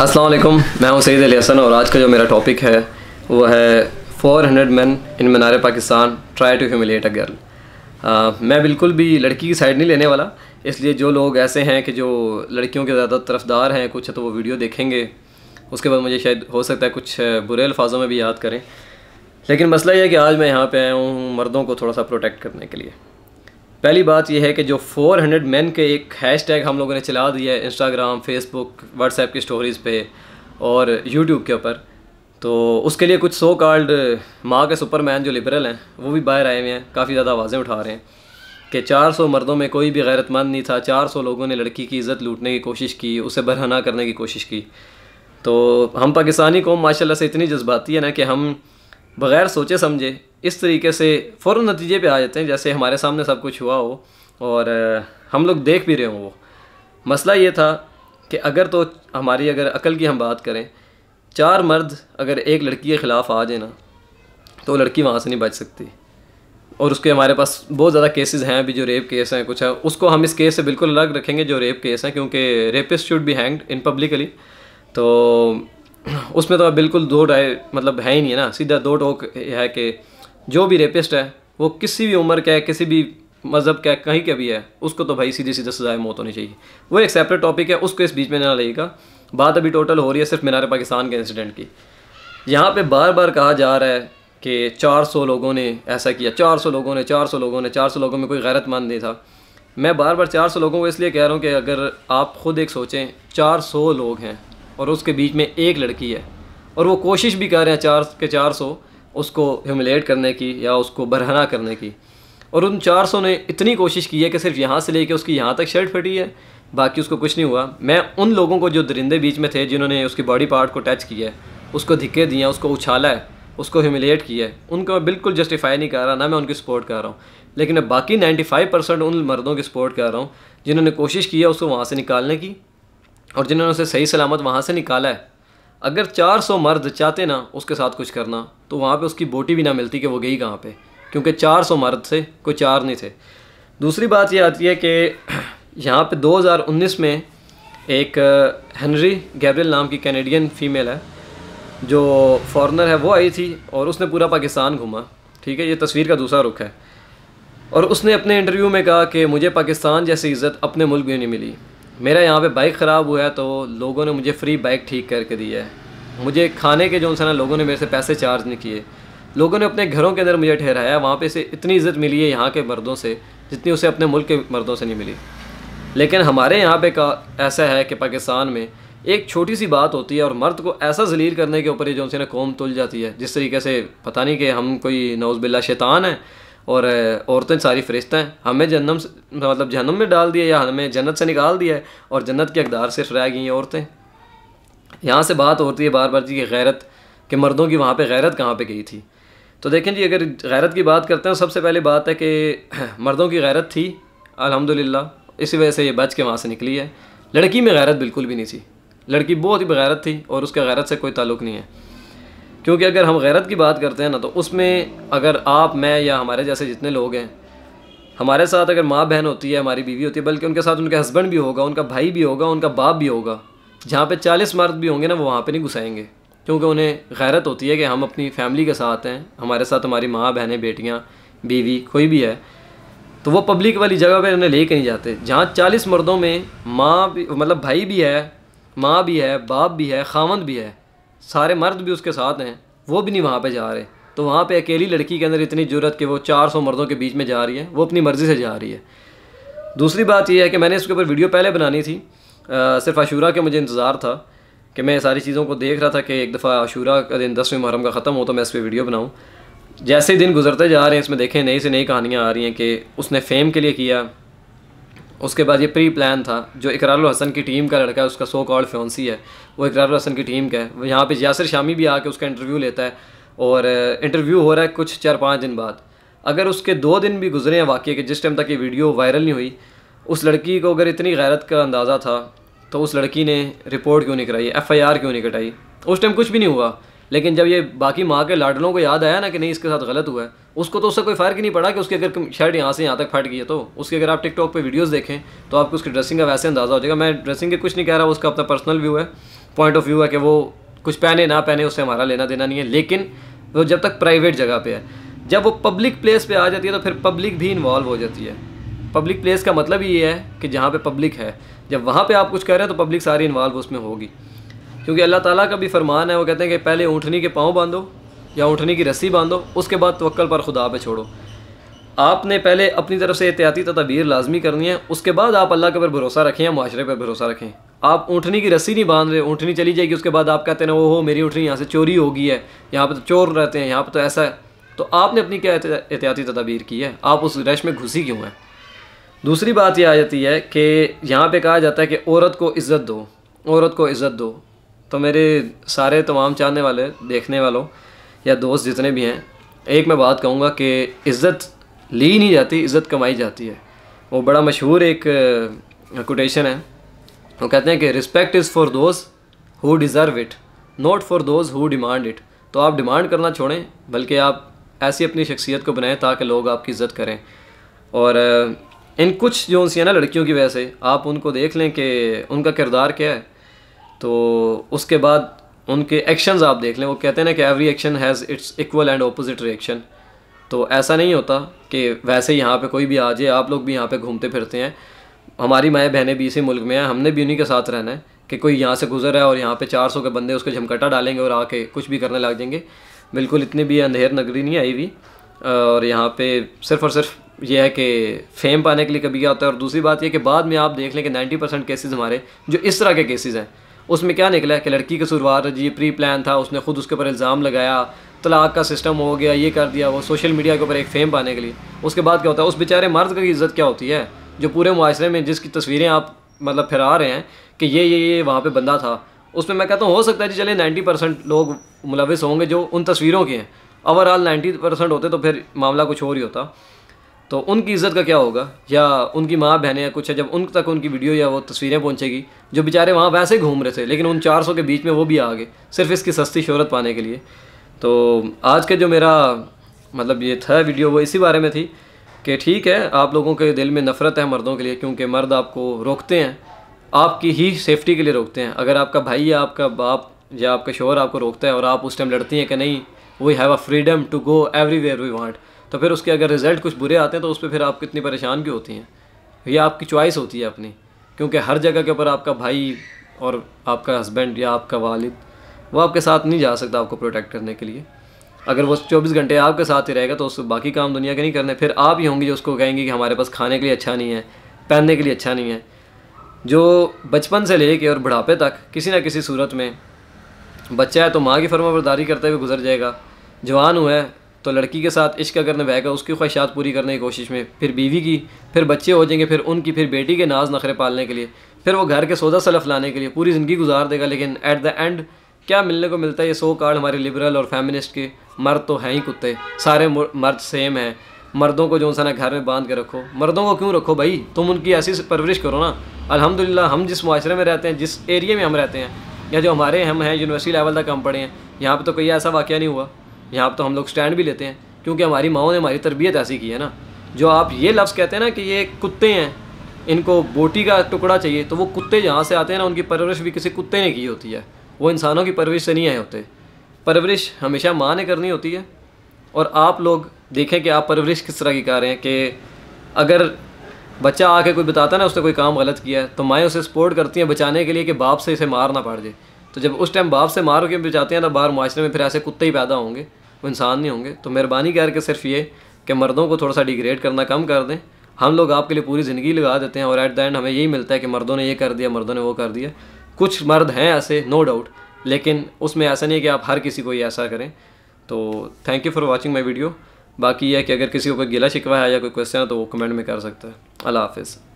असलम मैं हूँ सईद अली हसन और आज का जो मेरा टॉपिक है वो है 400 hundred man in Minar Pakistan try to humiliate a girl मैं बिल्कुल भी लड़की की साइड नहीं लेने वाला इसलिए जो लोग ऐसे हैं कि जो लड़कियों के ज़्यादा तरफदार हैं कुछ है तो वो वीडियो देखेंगे उसके बाद मुझे शायद हो सकता है कुछ uh, बुरे अल्फाजों में भी याद करें लेकिन मसला यह है कि आज मैं यहाँ पर आया हूँ मर्दों को थोड़ा सा प्रोटेक्ट करने के लिए पहली बात यह है कि जो 400 मैन के एक हैश टैग हम लोगों ने चला दिया है इंस्टाग्राम फेसबुक व्हाट्सएप की स्टोरीज़ पे और यूट्यूब के ऊपर तो उसके लिए कुछ सो कार्ड माँ के सुपरमैन जो लिबरल हैं वो भी बाहर आए हुए हैं काफ़ी ज़्यादा आवाज़ें उठा रहे हैं कि 400 मर्दों में कोई भी गैरतमंद नहीं था 400 लोगों ने लड़की की इज़्ज़त लूटने की कोशिश की उसे बरहना करने की कोशिश की तो हम पाकिस्तानी कौम माशाल्लाह से इतनी जज्बाती है ना कि हम बग़ैर सोचे समझे इस तरीके से फ़ौर नतीजे पे आ जाते हैं जैसे हमारे सामने सब कुछ हुआ हो और हम लोग देख भी रहे हों वो मसला ये था कि अगर तो हमारी अगर अकल की हम बात करें चार मर्द अगर एक लड़की के ख़िलाफ़ आ जाए ना तो लड़की वहाँ से नहीं बच सकती और उसके हमारे पास बहुत ज़्यादा केसेस हैं अभी जो रेप केस हैं कुछ है उसको हम इस केस से बिल्कुल अलग रखेंगे जो रेप केस हैं क्योंकि rapists should be hanged in publicly तो उसमें तो बिल्कुल दो राय मतलब है ही नहीं है ना सीधा दो टोक है कि जो भी रेपिस्ट है वो किसी भी उम्र का है किसी भी मज़हब का कहीं का भी है उसको तो भाई सीधी सीधे सजाए मौत होनी चाहिए वो एक सेपरेट टॉपिक है उसको इस बीच में ना लगेगा बात अभी टोटल हो रही है सिर्फ मीनार पाकिस्तान के इंसिडेंट की यहाँ पे बार बार कहा जा रहा है कि 400 लोगों ने ऐसा किया 400 लोगों ने 400 लोगों ने 400 लोगों में कोई गैरतमंद नहीं था मैं बार बार 400 लोगों को इसलिए कह रहा हूँ कि अगर आप ख़ुद एक सोचें 400 लोग हैं और उसके बीच में एक लड़की है और वो कोशिश भी कर रहे हैं चार के चार सौ उसको ह्यूमिलेट करने की या उसको बरहना करने की और उन चार सौ ने इतनी कोशिश की है कि सिर्फ यहाँ से लेके उसकी यहाँ तक शर्ट फटी है बाकी उसको कुछ नहीं हुआ मैं उन लोगों को जो दरिंदे बीच में थे जिन्होंने उसकी बॉडी पार्ट को टच किया है उसको धिक्के दिए उसको उछाला है उसको ह्यूमिलेट किया है उनको मैं बिल्कुल जस्टिफाई नहीं कर रहा ना मैं उनकी सपोर्ट कर रहा हूँ लेकिन मैं बाकी 95 परसेंट उन मर्दों की सपोर्ट कर रहा हूँ जिन्होंने कोशिश की है उसको वहाँ से निकालने की और जिन्होंने उसे सही सलामत वहाँ से निकाला है अगर 400 मर्द चाहते ना उसके साथ कुछ करना तो वहाँ पे उसकी बोटी भी ना मिलती कि वो गई कहाँ पे क्योंकि 400 मर्द से कोई चार नहीं थे दूसरी बात ये आती है कि यहाँ पे 2019 में एक हेनरी गैब्रियल नाम की कैनेडियन फीमेल है जो फॉरनर है वो आई थी और उसने पूरा पाकिस्तान घूमा ठीक है ये तस्वीर का दूसरा रुख है और उसने अपने इंटरव्यू में कहा कि मुझे पाकिस्तान जैसी इज़्ज़त अपने मुल्क में नहीं मिली मेरा यहाँ पे बाइक ख़राब हुआ है तो लोगों ने मुझे फ्री बाइक ठीक करके दी है मुझे खाने के जो ना लोगों ने मेरे से पैसे चार्ज नहीं किए लोगों ने अपने घरों के अंदर मुझे ठहराया वहाँ पे से इतनी इज्जत मिली है यहाँ के मर्दों से जितनी उसे अपने मुल्क के मर्दों से नहीं मिली लेकिन हमारे यहाँ पे का ऐसा है कि पाकिस्तान में एक छोटी सी बात होती है और मर्द को ऐसा जलील करने के ऊपर ये जो ना कौम तुल जाती है जिस तरीके से पता नहीं कि हम कोई नौज़बिल्ला शैतान है और औरतें सारी फरिश्ते हैं हमें जन्म मतलब जहनम में डाल दिया या हमें जन्नत से निकाल दिया है और जन्नत के अकदार सिर्फ रह गई हैं औरतें यहाँ से बात होती है बार बार जी की गैरत कि मर्दों की वहाँ पर गैरत कहाँ पर गई थी तो देखें जी अगर गैरत की बात करते हैं सबसे पहले बात है कि मर्दों की गैरत थी अलहमदिल्ला इसी वजह से ये बच के वहाँ से निकली है लड़की में गैरत बिल्कुल भी नहीं थी लड़की बहुत ही बगैरत थी और उसके गैरत से कोई ताल्लुक नहीं है क्योंकि अगर हम गैरत की बात करते हैं ना तो उसमें अगर आप मैं या हमारे जैसे जितने लोग हैं हमारे साथ अगर माँ बहन होती है हमारी बीवी होती है बल्कि उनके साथ उनके हस्बैंड भी होगा उनका भाई भी होगा उनका बाप भी होगा जहाँ पे चालीस मर्द भी होंगे ना वो वहाँ पे नहीं घुसाएंगे क्योंकि उन्हें गैरत होती है कि हम अपनी फैमिली के साथ हैं हमारे साथ हमारी माँ बहनें बेटियाँ बीवी कोई भी है तो वो पब्लिक वाली जगह पर उन्हें कर नहीं जाते जहाँ चालीस मर्दों में माँ मतलब भाई भी है माँ भी है बाप भी है खावंद भी है सारे मर्द भी उसके साथ हैं वो भी नहीं वहाँ पे जा रहे तो वहाँ पे अकेली लड़की के अंदर इतनी जरूरत कि वो 400 मर्दों के बीच में जा रही है वो अपनी मर्ज़ी से जा रही है दूसरी बात यह है कि मैंने इसके ऊपर वीडियो पहले बनानी थी आ, सिर्फ आशूरा के मुझे इंतज़ार था कि मैं सारी चीज़ों को देख रहा था कि एक दफ़ा आशूरा का दिन दसवें मुहरम का ख़त्म हो तो मैं इस पर वीडियो बनाऊँ जैसे दिन गुजरते जा रहे हैं इसमें देखें नई से नई कहानियाँ आ रही हैं कि उसने फेम के लिए किया उसके बाद ये प्री प्लान था जो इकरारुल हसन की टीम का लड़का है उसका सो कॉल्ड फ्योन्सी है वो इकरारुल हसन की टीम का है यहाँ पे यासर शामी भी आके उसका इंटरव्यू लेता है और इंटरव्यू हो रहा है कुछ चार पाँच दिन बाद अगर उसके दो दिन भी गुजरे हैं वाकई के जिस टाइम तक ये वीडियो वायरल नहीं हुई उस लड़की को अगर इतनी गैरत का अंदाज़ा था तो उस लड़की ने रिपोर्ट क्यों नहीं कराई एफ़ आई आर क्यों नहीं कटाई उस टाइम कुछ भी नहीं हुआ लेकिन जब ये बाकी माँ के लाडलों को याद आया ना कि नहीं इसके साथ गलत हुआ है उसको तो उससे कोई फ़र्क ही नहीं पड़ा कि उसकी अगर शर्ट यहाँ से यहाँ तक फट गई है तो उसके अगर आप टिकटॉक पे वीडियोस देखें तो आपको उसकी ड्रेसिंग का वैसे अंदाज़ा हो जाएगा मैं ड्रेसिंग के कुछ नहीं कह रहा उसका अपना पर्सनल व्यू है पॉइंट ऑफ व्यू है कि वो कुछ पहने ना पहने उससे हमारा लेना देना नहीं है लेकिन वो जब तक प्राइवेट जगह पर है जब वो पब्लिक प्लेस पर आ जाती है तो फिर पब्लिक भी इन्वॉल्व हो जाती है पब्लिक प्लेस का मतलब ये है कि जहाँ पर पब्लिक है जब वहाँ पर आप कुछ कह रहे हैं तो पब्लिक सारी इन्वॉल्व उसमें होगी क्योंकि अल्लाह ताला का भी फरमान है वो कहते हैं कि पहले ऊँटनी के पाँव बांधो या ऊँटनी की रस्सी बांधो उसके बाद तवक्ल पर खुदा पे छोड़ो आपने पहले अपनी तरफ से एहतियाती तदाबीर लाजमी करनी है उसके बाद आप अल्लाह के पर भरोसा रखें या माशरे पर भरोसा रखें आप ऊँटनी की रस्सी नहीं बांध रहे ऊँटनी चली जाएगी उसके बाद आप कहते हैं ओ हो मेरी ऊँटनी यहाँ से चोरी होगी है यहाँ पर तो चोर रहते हैं यहाँ पर तो ऐसा है तो आपने अपनी क्या एहतियाती तदाबीर की है आप उस रश में घुसी क्यों हैं दूसरी बात यह आ जाती है कि यहाँ पर कहा जाता है कि औरत को इज़्ज़त दो औरत को इज़्ज़त दो तो मेरे सारे तमाम चाहने वाले देखने वालों या दोस्त जितने भी हैं एक मैं बात कहूँगा कि इज़्ज़त ली नहीं जाती इज़्ज़त कमाई जाती है वो बड़ा मशहूर एक कोटेशन है वो कहते हैं कि respect is for those who deserve it not for those who demand it तो आप डिमांड करना छोड़ें बल्कि आप ऐसी अपनी शख्सियत को बनाएं ताकि लोग आपकी इज़्ज़त करें और इन कुछ जो उनसी है ना लड़कियों की वजह से आप उनको देख लें कि उनका किरदार क्या है तो उसके बाद उनके एक्शंस आप देख लें वो कहते हैं ना कि every action has its equal and opposite reaction तो ऐसा नहीं होता कि वैसे यहाँ पे कोई भी आ जाए आप लोग भी यहाँ पे घूमते फिरते हैं हमारी माएँ बहनें भी इसी मुल्क में हैं हमने भी उन्हीं के साथ रहना है कि कोई यहाँ से गुजर है और यहाँ पे 400 के बंदे उसको झमकटा डालेंगे और आके कुछ भी करने लग जाएंगे बिल्कुल इतनी भी अंधेर नगरी नहीं आई हुई और यहाँ पे सिर्फ और सिर्फ ये है कि फेम पाने के लिए कभी आता है और दूसरी बात यह कि बाद में आप देख लें कि नाइन्टी केसेज़ हमारे जो इस तरह के केसेज़ हैं उसमें क्या निकला कि लड़की का शुरुआत जी प्री प्लान था उसने ख़ुद उसके ऊपर इल्ज़ाम लगाया तलाक का सिस्टम हो गया ये कर दिया वो सोशल मीडिया के ऊपर एक फेम पाने के लिए उसके बाद क्या होता है उस बेचारे मर्द की इज़्ज़त क्या होती है जो पूरे माशरे में जिसकी तस्वीरें आप मतलब फिरा रहे हैं कि ये ये ये वहाँ पर बंदा था उसमें मैं कहता हूँ हो सकता है जी चले नाइन्टी परसेंट लोग मुलविस होंगे जो उन तस्वीरों के हैं ओवरऑल नाइन्टी परसेंट होते तो फिर मामला कुछ और ही होता तो उनकी इज़्ज़त का क्या होगा या उनकी माँ बहनें या कुछ है जब उन तक उनकी वीडियो या वो तस्वीरें पहुँचेगी जो बेचारे वहाँ वैसे ही घूम रहे थे लेकिन उन चार के बीच में वो भी आ गए सिर्फ इसकी सस्ती शहरत पाने के लिए तो आज का जो मेरा मतलब ये था वीडियो वो इसी बारे में थी कि ठीक है आप लोगों के दिल में नफ़रत है मर्दों के लिए क्योंकि मर्द आपको रोकते हैं आपकी ही सेफ़्टी के लिए रोकते हैं अगर आपका भाई या आपका बाप या आपका शोहर आपको रोकता है और आप उस टाइम लड़ती हैं कि नहीं we have a freedom to go everywhere we want तो फिर उसके अगर रिज़ल्ट कुछ बुरे आते हैं तो उस पर फिर आप कितनी परेशान क्यों होती हैं ये आपकी चॉइस होती है अपनी क्योंकि हर जगह के ऊपर आपका भाई और आपका हस्बैंड या आपका वालिद वो आपके साथ नहीं जा सकता आपको प्रोटेक्ट करने के लिए अगर वो चौबीस घंटे आपके साथ ही रहेगा तो उस बाकी काम दुनिया के नहीं करने फिर आप ही होंगे जो उसको कहेंगे कि हमारे पास खाने के लिए अच्छा नहीं है पहनने के लिए अच्छा नहीं है जो बचपन से लेके और बुढ़ापे तक किसी ना किसी सूरत में बच्चा है तो माँ की बरदारी करते हुए गुजर जाएगा जवान हुआ है तो लड़की के साथ इश्क अगर बहेगा उसकी ख्वाहिशात पूरी करने की कोशिश में फिर बीवी की फिर बच्चे हो जाएंगे फिर उनकी फिर बेटी के नाज नखरे पालने के लिए फिर वो घर के सौदा सलफ लाने के लिए पूरी ज़िंदगी गुजार देगा लेकिन एट द एंड क्या मिलने को मिलता है ये सो कार्ड हमारे लिबरल और फेमिनिस्ट के मर्द तो हैं ही कुत्ते सारे मर्द सेम हैं मर्दों को जो सा ना घर में बांध के रखो मर्दों को क्यों रखो भाई तुम उनकी ऐसी परवरिश करो ना अल्हम्दुलिल्लाह हम जिस माशरे में रहते हैं जिस एरिए में हम रहते हैं या जो हमारे हम हैं यूनिवर्सिटी लेवल तक हम पढ़े हैं यहाँ पर तो कोई ऐसा वाक़ नहीं हुआ यहाँ पर तो हम लोग स्टैंड भी लेते हैं क्योंकि हमारी माओ ने हमारी तरबियत ऐसी की है ना जो आप ये लफ्ज़ कहते हैं ना कि ये कुत्ते हैं इनको बोटी का टुकड़ा चाहिए तो वो कुत्ते जहाँ से आते हैं ना उनकी परवरिश भी किसी कुत्ते ने की होती है वो इंसानों की परवरिश से नहीं आए होते परवरिश हमेशा माँ ने करनी होती है और आप लोग देखें कि आप परवरिश किस तरह की कर रहे हैं कि अगर बच्चा आके कोई बताता ना उसने कोई काम गलत किया है तो माएँ उसे सपोर्ट करती हैं बचाने के लिए कि बाप से इसे मार ना पड़ जाए तो जब उस टाइम बाप से मार के बचाते हैं तो बाहर माशरे में फिर ऐसे कुत्ते ही पैदा होंगे वो इंसान नहीं होंगे तो मेहरबानी करके सिर्फ ये कि मर्दों को थोड़ा सा डिग्रेड करना कम कर दें हम लोग आपके लिए पूरी ज़िंदगी लगा देते हैं और एट द एंड हमें यही मिलता है कि मर्दों ने ये कर दिया मर्दों ने वो कर दिया कुछ मर्द हैं ऐसे नो डाउट लेकिन उसमें ऐसा नहीं है कि आप हर किसी को ये ऐसा करें तो thank you for watching my video बाकी यह है कि अगर किसी को कोई गिला शिकवा है या कोई क्वेश्चन है तो वो कमेंट में कर सकता है अल्लाह हाफिज़